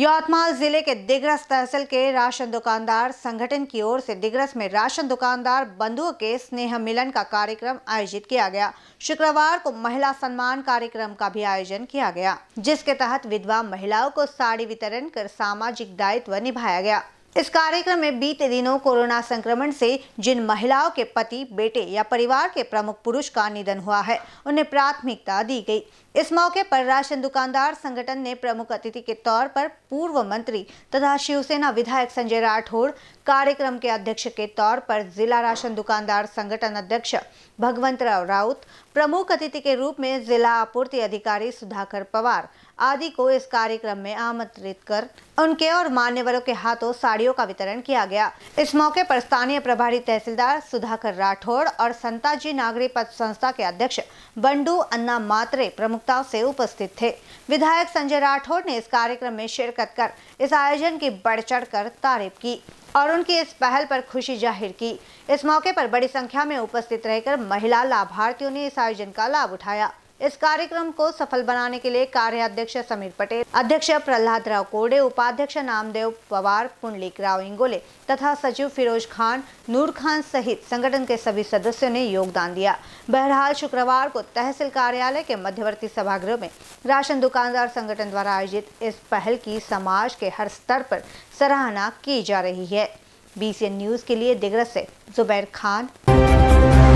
यवतमाल जिले के दिग्रस तहसील के राशन दुकानदार संगठन की ओर से दिग्रस में राशन दुकानदार बंधुओं के स्नेह मिलन का कार्यक्रम आयोजित किया गया शुक्रवार को महिला सम्मान कार्यक्रम का भी आयोजन किया गया जिसके तहत विधवा महिलाओं को साड़ी वितरण कर सामाजिक दायित्व निभाया गया इस कार्यक्रम में बीते दिनों कोरोना संक्रमण से जिन महिलाओं के पति बेटे या परिवार के प्रमुख पुरुष का निधन हुआ है उन्हें प्राथमिकता दी गई इस मौके पर राशन दुकानदार संगठन ने प्रमुख अतिथि के तौर पर पूर्व मंत्री तथा शिवसेना विधायक संजय राठौड़ कार्यक्रम के अध्यक्ष के तौर पर जिला राशन दुकानदार संगठन अध्यक्ष भगवंतराव राउत प्रमुख अतिथि के रूप में जिला आपूर्ति अधिकारी सुधाकर पवार आदि को इस कार्यक्रम में आमंत्रित कर उनके और मान्यवरों के हाथों साड़ी साड़ियों का वितरण किया गया इस मौके पर स्थानीय प्रभारी तहसीलदार सुधाकर राठौड़ और संताजी नागरी पद संस्था के अध्यक्ष बंडू अन्ना मात्रे प्रमुखता से उपस्थित थे विधायक संजय राठौड़ ने इस कार्यक्रम में शिरकत कर इस आयोजन की बढ़ चढ़ कर तारीफ की और उनकी इस पहल पर खुशी जाहिर की इस मौके पर बड़ी संख्या में उपस्थित रहकर महिला लाभार्थियों ने इस आयोजन का लाभ उठाया इस कार्यक्रम को सफल बनाने के लिए कार्याध्यक्ष समीर पटेल अध्यक्ष प्रहलाद राव कोडे उपाध्यक्ष नामदेव पवार पुंडलिक राव इंगोले तथा सचिव फिरोज खान नूर खान सहित संगठन के सभी सदस्यों ने योगदान दिया बहरहाल शुक्रवार को तहसील कार्यालय के मध्यवर्ती सभागृह में राशन दुकानदार संगठन द्वारा आयोजित इस पहल की समाज के हर स्तर पर सराहना की जा रही है बी न्यूज के लिए दिग्रस से जुबैर खान